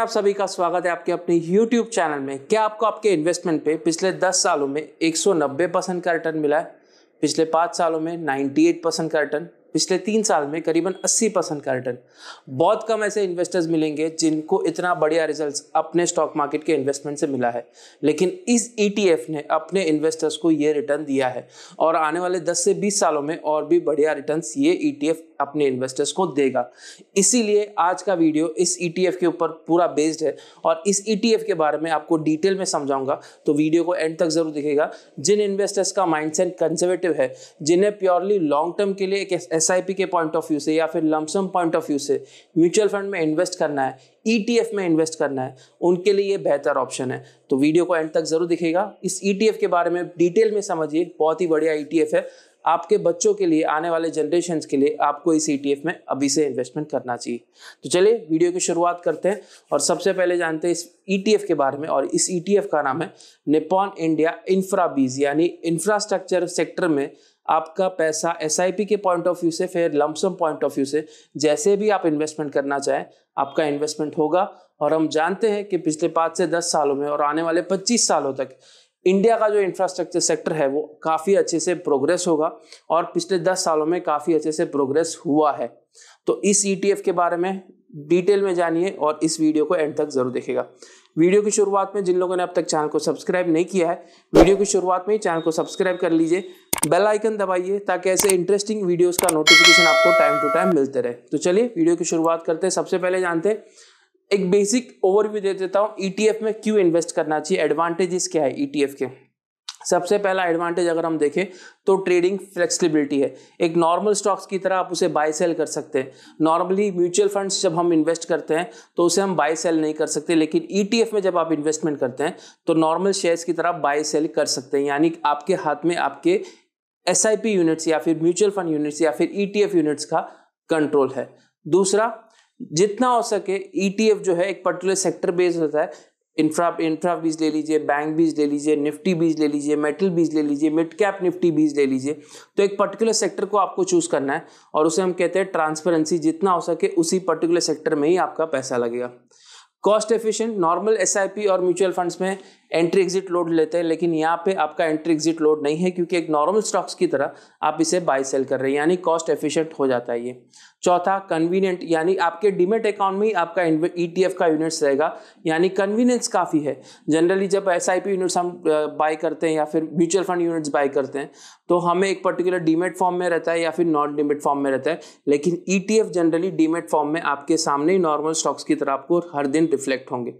friend आप सभी का स्वागत है आपके अपने यूट्यूब चैनल में क्या आपको आपके इन्वेस्टमेंट पे पिछले 10 सालों में 190 परसेंट का रिटर्न मिला है पिछले पाँच सालों में 98 परसेंट का रिटर्न पिछले तीन साल में करीबन 80 परसेंट का रिटर्न बहुत कम ऐसे इन्वेस्टर्स मिलेंगे जिनको इतना बढ़िया रिजल्ट अपने स्टॉक मार्केट के इन्वेस्टमेंट से मिला है लेकिन इस ई e ने अपने इन्वेस्टर्स को ये रिटर्न दिया है और आने वाले दस से बीस सालों में और भी बढ़िया रिटर्न ये ई e अपने इन्वेस्टर्स को देगा इसीलिए आज का वीडियो इस ईटीएफ e के ऊपर पूरा बेस्ड है और इस ईटीएफ e के बारे में आपको डिटेल में समझाऊंगा तो वीडियो को एंड तक जरूर दिखेगा जिन इन्वेस्टर्स का माइंडसेट कंजर्वेटिव है जिन्हें प्योरली लॉन्ग टर्म के लिए एक एस के पॉइंट ऑफ व्यू से या फिर लमसम पॉइंट ऑफ व्यू से म्यूचुअल फंड में इन्वेस्ट करना है ई e में इन्वेस्ट करना है उनके लिए ये बेहतर ऑप्शन है तो वीडियो को एंड तक जरूर दिखेगा इस ई के बारे में डिटेल में समझिए बहुत ही बढ़िया ई है आपके बच्चों के लिए आने वाले जनरेशन के लिए आपको इस ई e में अभी से इन्वेस्टमेंट करना चाहिए तो चलिए वीडियो की शुरुआत करते हैं और सबसे पहले जानते हैं इस ई e के बारे में और इस ई e का नाम है निपॉन इंडिया इंफ्राबीज यानी इंफ्रास्ट्रक्चर सेक्टर में आपका पैसा एस के पॉइंट ऑफ व्यू से फिर लमसम पॉइंट ऑफ व्यू से जैसे भी आप इन्वेस्टमेंट करना चाहें आपका इन्वेस्टमेंट होगा और हम जानते हैं कि पिछले पाँच से दस सालों में और आने वाले पच्चीस सालों तक इंडिया का जो इंफ्रास्ट्रक्चर सेक्टर है वो काफ़ी अच्छे से प्रोग्रेस होगा और पिछले दस सालों में काफ़ी अच्छे से प्रोग्रेस हुआ है तो इस ई e के बारे में डिटेल में जानिए और इस वीडियो को एंड तक जरूर देखेगा वीडियो की शुरुआत में जिन लोगों ने अब तक चैनल को सब्सक्राइब नहीं किया है वीडियो की शुरुआत में ही चैनल को सब्सक्राइब कर लीजिए बेल आइकन दबाइए ताकि ऐसे इंटरेस्टिंग वीडियोस का नोटिफिकेशन आपको टाइम टू टाइम मिलते रहे तो चलिए वीडियो की शुरुआत करते हैं सबसे पहले जानते हैं एक बेसिक ओवरव्यू दे देता हूँ ईटीएफ e में क्यों इन्वेस्ट करना चाहिए एडवांटेजेस क्या है ईटीएफ e के सबसे पहला एडवांटेज अगर हम देखें तो ट्रेडिंग फ्लेक्सिबिलिटी है एक नॉर्मल स्टॉक्स की तरह आप उसे बाय सेल कर सकते हैं नॉर्मली म्यूचुअल फंड्स जब हम इन्वेस्ट करते हैं तो उसे हम बाय सेल नहीं कर सकते लेकिन ईटीएफ e में जब आप इन्वेस्टमेंट करते हैं तो नॉर्मल शेयर्स की तरह बाय सेल कर सकते हैं यानी आपके हाथ में आपके एस यूनिट्स या फिर म्यूचुअल फंड यूनिट्स या फिर ई यूनिट्स का कंट्रोल है दूसरा जितना हो सके ईटीएफ e जो है एक पर्टिकुलर सेक्टर बेस्ड होता है इंफ्रा इंफ्रा बीज ले लीजिए बैंक बीज ले लीजिए निफ्टी बीज ले लीजिए मेटल बीज ले लीजिए मिड कैप निफ्टी बीज ले लीजिए तो एक पर्टिकुलर सेक्टर को आपको चूज करना है और उसे हम कहते हैं ट्रांसपेरेंसी जितना हो सके उसी पर्टिकुलर सेक्टर में ही आपका पैसा लगेगा कॉस्ट एफिशिएंट नॉर्मल एस और म्यूचुअल फंड्स में एंट्री एग्जिट लोड लेते हैं लेकिन यहाँ पे आपका एंट्री एग्जिट लोड नहीं है क्योंकि एक नॉर्मल स्टॉक्स की तरह आप इसे बाय सेल कर रहे हैं यानी कॉस्ट एफिशिएंट हो जाता है ये चौथा कन्वीनियंट यानी आपके डिमेट अकाउंट में आपका ई e का यूनिट्स रहेगा यानी कन्वीनियंस काफ़ी है जनरली जब एस यूनिट्स हम बाय करते हैं या फिर म्यूचुअल फंड यूनिट्स बाय करते हैं तो हमें एक पर्टिकुलर डीमेट फॉर्म में रहता है या फिर नॉन डीमेट फॉर्म में रहता है लेकिन ई जनरली डीमेट फॉर्म में आपके सामने ही नॉर्मल स्टॉक्स की तरह आपको हर दिन रिफ्लेक्ट होंगे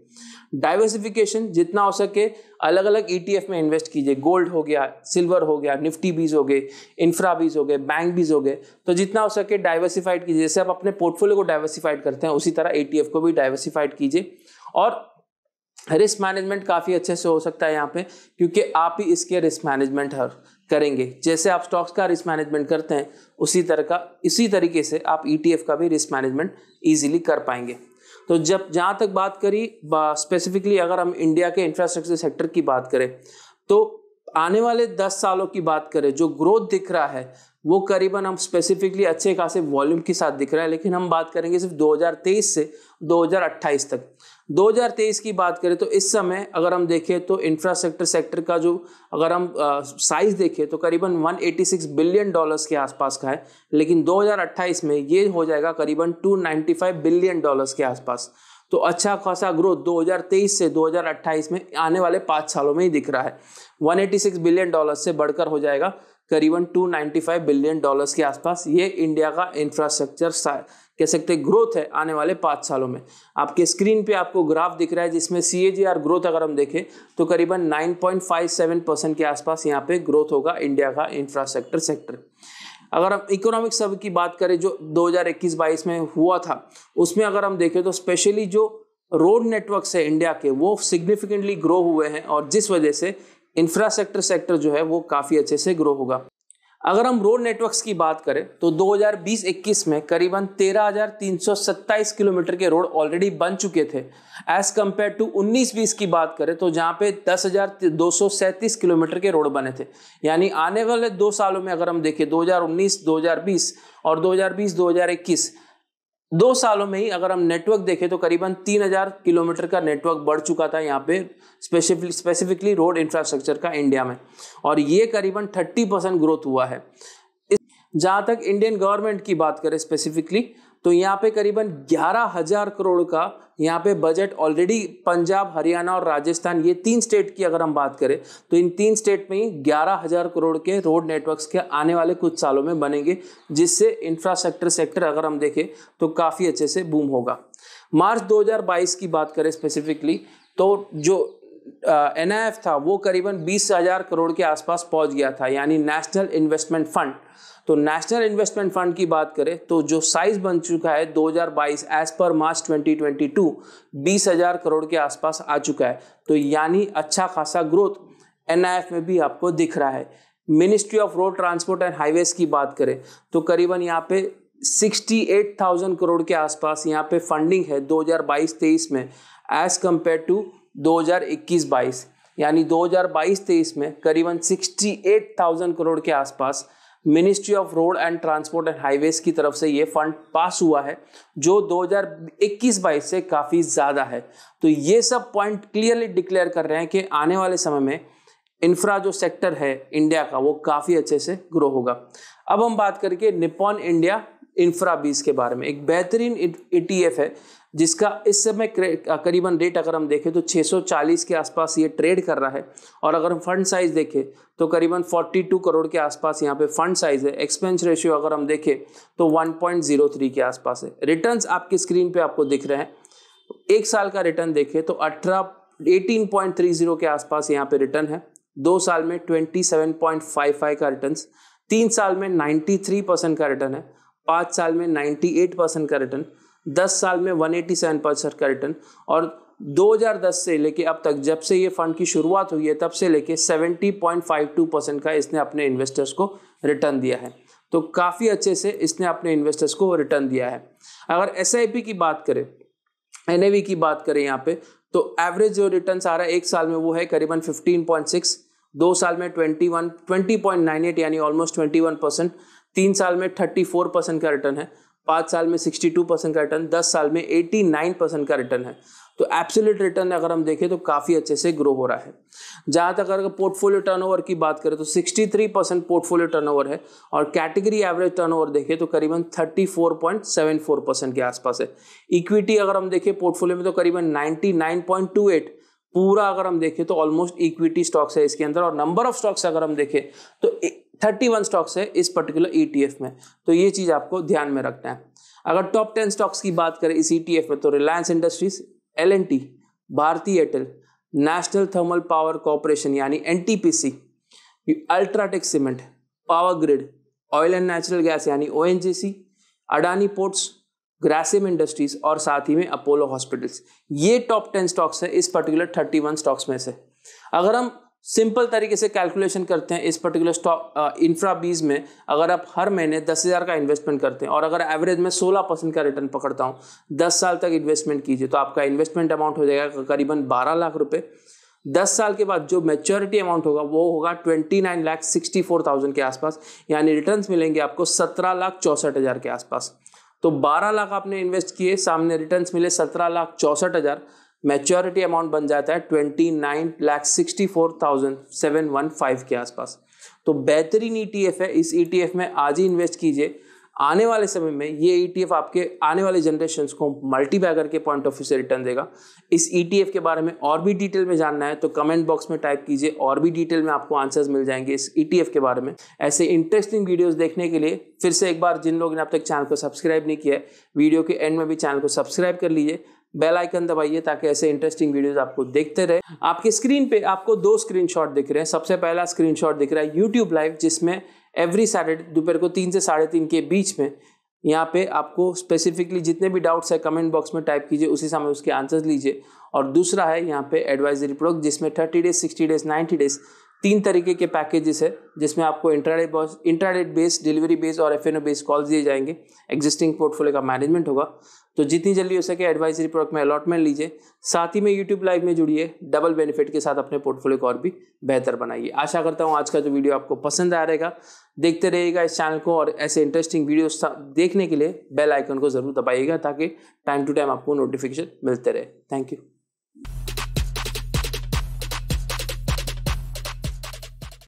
डाइवर्सिफिकेशन जितना हो सके अलग अलग ईटीएफ में इन्वेस्ट कीजिए गोल्ड हो गया सिल्वर हो गया निफ्टी बीज हो गए इंफ्रा बीज हो गए बैंक बीज हो गए तो जितना हो सके डाइवर्सिफाइड कीजिए जैसे आप अपने पोर्टफोलियो को डाइवर्सिफाइड करते हैं उसी तरह ईटीएफ e को भी डाइवर्सिफाइड कीजिए और रिस्क मैनेजमेंट काफ़ी अच्छे से हो सकता है यहाँ पे क्योंकि आप ही इसके रिस्क मैनेजमेंट हर करेंगे जैसे आप स्टॉक्स का रिस्क मैनेजमेंट करते हैं उसी तरह का इसी तरीके से आप ईटीएफ e का भी रिस्क मैनेजमेंट इजीली कर पाएंगे तो जब जहाँ तक बात करी स्पेसिफिकली अगर हम इंडिया के इंफ्रास्ट्रक्चर सेक्टर की बात करें तो आने वाले दस सालों की बात करें जो ग्रोथ दिख रहा है वो करीबन हम स्पेसिफिकली अच्छे खासे वॉल्यूम के साथ दिख रहा है लेकिन हम बात करेंगे सिर्फ 2023 से 2028 तक 2023 की बात करें तो इस समय अगर हम देखें तो इंफ्रास्ट्रक्चर सेक्टर का जो अगर हम साइज देखें तो करीबन 186 बिलियन डॉलर्स के आसपास का है लेकिन 2028 में ये हो जाएगा करीबन 295 बिलियन डॉलर्स के आसपास तो अच्छा खासा ग्रोथ 2023 से 2028 में आने वाले पाँच सालों में ही दिख रहा है 186 बिलियन डॉलर से बढ़कर हो जाएगा करीबन 295 बिलियन डॉलर्स के आसपास ये इंडिया का इंफ्रास्ट्रक्चर कह सकते हैं ग्रोथ है आने वाले पाँच सालों में आपके स्क्रीन पे आपको ग्राफ दिख रहा है जिसमें सी ग्रोथ अगर हम देखें तो करीबन 9.57 परसेंट के आसपास यहाँ पे ग्रोथ होगा इंडिया का इंफ्रास्ट्रक्चर सेक्टर अगर हम इकोनॉमिक सब की बात करें जो 2021-22 में हुआ था उसमें अगर हम देखें तो स्पेशली जो रोड नेटवर्क्स है इंडिया के वो सिग्निफिकेंटली ग्रो हुए हैं और जिस वजह से इंफ्रास्ट्रक्चर सेक्टर जो है वो काफ़ी अच्छे से ग्रो होगा अगर हम रोड नेटवर्क्स की बात करें तो 2020-21 में करीबन 13,327 किलोमीटर के रोड ऑलरेडी बन चुके थे एज कंपेयर टू 19-20 की बात करें तो जहाँ पे 10,237 किलोमीटर के रोड बने थे यानी आने वाले दो सालों में अगर हम देखें 2019-2020 और 2020-2021 दो सालों में ही अगर हम नेटवर्क देखें तो करीबन तीन हजार किलोमीटर का नेटवर्क बढ़ चुका था यहाँ पे स्पेसिफिक स्पेसिफिकली रोड इंफ्रास्ट्रक्चर का इंडिया में और ये करीबन थर्टी परसेंट ग्रोथ हुआ है जहाँ तक इंडियन गवर्नमेंट की बात करें स्पेसिफिकली तो यहाँ पे करीबन ग्यारह हजार करोड़ का यहाँ पे बजट ऑलरेडी पंजाब हरियाणा और राजस्थान ये तीन स्टेट की अगर हम बात करें तो इन तीन स्टेट में ही ग्यारह हजार करोड़ के रोड नेटवर्क्स के आने वाले कुछ सालों में बनेंगे जिससे इंफ्रास्ट्रक्चर सेक्टर अगर हम देखें तो काफ़ी अच्छे से बूम होगा मार्च 2022 की बात करें स्पेसिफिकली तो जो एन uh, था वो करीबन बीस हजार करोड़ के आसपास पहुंच गया था यानी नेशनल इन्वेस्टमेंट फंड तो नेशनल इन्वेस्टमेंट फंड की बात करें तो जो साइज बन चुका है 2022 एज पर मार्च 2022 बीस हजार करोड़ के आसपास आ चुका है तो यानी अच्छा खासा ग्रोथ एन में भी आपको दिख रहा है ministry of road transport and highways की बात करें तो करीबन यहाँ पे 68,000 करोड़ के आसपास यहाँ पे फंडिंग है 2022-23 में एज कंपेयर टू 2021-22 यानी 2022-23 में करीबन 68,000 करोड़ के आसपास ministry of road and transport and highways की तरफ से ये फंड पास हुआ है जो 2021-22 से काफ़ी ज़्यादा है तो ये सब पॉइंट क्लियरली डिक्लेयर कर रहे हैं कि आने वाले समय में इंफ्रा जो सेक्टर है इंडिया का वो काफ़ी अच्छे से ग्रो होगा अब हम बात करके निपॉन इंडिया इंफ्रा बीस के बारे में एक बेहतरीन ई है जिसका इस समय करीबन रेट अगर हम देखें तो 640 के आसपास ये ट्रेड कर रहा है और अगर हम फंड साइज देखें तो करीबन 42 करोड़ के आसपास यहाँ पे फंड साइज है एक्सपेंस रेशियो अगर हम देखें तो 1.03 के आसपास है रिटर्न्स आपकी स्क्रीन पे आपको दिख रहे हैं एक साल का रिटर्न देखें तो अठारह 18.30 के आसपास यहाँ पर रिटर्न है दो साल में ट्वेंटी का रिटर्न तीन साल में नाइन्टी परसेंट का रिटर्न है पाँच साल में नाइन्टी परसेंट का रिटर्न दस साल में वन एटी सेवन परसेंट का रिटर्न और 2010 से लेके अब तक जब से ये फंड की शुरुआत हुई है तब से लेके 70.52 परसेंट का इसने अपने इन्वेस्टर्स को रिटर्न दिया है तो काफ़ी अच्छे से इसने अपने इन्वेस्टर्स को रिटर्न दिया है अगर एस की बात करें एन की बात करें यहाँ पे तो एवरेज जो रिटर्न आ रहा है एक साल में वो है करीबन 15.6 दो साल में 21 20.98 यानी ऑलमोस्ट 21 परसेंट तीन साल में 34 परसेंट का रिटर्न है पाँच साल में 62 परसेंट का रिटर्न दस साल में 89 परसेंट का रिटर्न है तो एब्सोल्यूट रिटर्न अगर हम देखें तो काफ़ी अच्छे से ग्रो हो रहा है जहाँ तक अगर पोर्टफोलियो टर्नओवर की बात करें तो 63 परसेंट पोर्टफोलियो टर्नओवर है और कैटेगरी एवरेज टर्नओवर देखें तो करीबन 34.74 परसेंट के आसपास है इक्विटी अगर हम देखें पोर्टफोलियो में तो करीबन 99.28 पूरा अगर हम देखें तो ऑलमोस्ट इक्विटी स्टॉक्स है इसके अंदर और नंबर ऑफ स्टॉक्स अगर हम देखें तो थर्टी वन स्टॉक्स है इस पर्टिकुलर ईटीएफ e में तो ये चीज़ आपको ध्यान में रखना है अगर टॉप टेन स्टॉक्स की बात करें इस ईटीएफ e में तो Reliance Industries L Bharti Airtel National Thermal Power Corporation यानी N UltraTech Cement Power Grid Oil and Natural Gas यानी O Adani Ports Grasim Industries और साथ ही में अपोलो हॉस्पिटल्स ये टॉप टेन स्टॉक्स हैं इस पर्टिकुलर थर्टी वन स्टॉक्स में से अगर हम सिंपल तरीके से कैलकुलेशन करते हैं इस पर्टिकुलर स्टॉक इंफ्रा बीज में अगर आप हर महीने दस हज़ार का इन्वेस्टमेंट करते हैं और अगर एवरेज में सोलह परसेंट का रिटर्न पकड़ता हूँ दस साल तक इन्वेस्टमेंट कीजिए तो आपका इन्वेस्टमेंट अमाउंट हो जाएगा करीबन बारह लाख रुपये दस साल के बाद जो मेच्योरिटी अमाउंट होगा वो होगा twenty nine lakh sixty four thousand के आसपास यानी रिटर्न्स मिलेंगे आपको सत्रह लाख चौंसठ हज़ार के आसपास तो 12 लाख आपने इन्वेस्ट किए सामने रिटर्न मिले सत्रह लाख चौसठ हज़ार मेच्योरिटी अमाउंट बन जाता है twenty nine lakh sixty four thousand seven one five के आसपास तो बेहतरीन ई e है इस ई e में आज ही इन्वेस्ट कीजिए आने वाले समय में ये ई e आपके आने वाले जनरेशन को मल्टी बैगर के पॉइंट ऑफ व्यू से रिटर्न देगा इस ई e के बारे में और भी डिटेल में जानना है तो कमेंट बॉक्स में टाइप कीजिए और भी डिटेल में आपको आंसर्स मिल जाएंगे इस ई e के बारे में ऐसे इंटरेस्टिंग वीडियोज देखने के लिए फिर से एक बार जिन लोगों ने अब तक चैनल को सब्सक्राइब नहीं किया है वीडियो के एंड में भी चैनल को सब्सक्राइब कर लीजिए बेल आइकन दबाइए ताकि ऐसे इंटरेस्टिंग वीडियोस आपको देखते रहे आपके स्क्रीन पे आपको दो स्क्रीनशॉट दिख रहे हैं सबसे पहला स्क्रीनशॉट दिख रहा है यूट्यूब लाइव जिसमें एवरी सैटरडे दोपहर को तीन से साढ़े तीन के बीच में यहाँ पे आपको स्पेसिफिकली जितने भी डाउट्स है कमेंट बॉक्स में टाइप कीजिए उसी समय उसके आंसर्स लीजिए और दूसरा है यहाँ पे एडवाइजरी प्रोडक्ट जिसमें thirty days sixty days ninety days तीन तरीके के पैकेजेस है जिसमें आपको इंटरनेट बॉस इंटरनेट बेस्ड डिलीवरी बेस्ड और एफ बेस्ड कॉल्स दिए जाएंगे एग्जिस्टिंग पोर्टफोलियो का मैनेजमेंट होगा तो जितनी जल्दी हो सके एडवाइजरी प्रोडक्ट में अलॉटमेंट लीजिए साथ ही में यूट्यूब लाइव में जुड़िए डबल बेनिफिट के साथ अपने पोर्टफोलियो को और भी बेहतर बनाइए आशा करता हूँ आज का जो वीडियो आपको पसंद आ रहेगा देखते रहिएगा इस चैनल को और ऐसे इंटरेस्टिंग वीडियो देखने के लिए बेल आइकन को जरूर दबाइएगा ताकि टाइम टू टाइम आपको नोटिफिकेशन मिलते रहे थैंक यू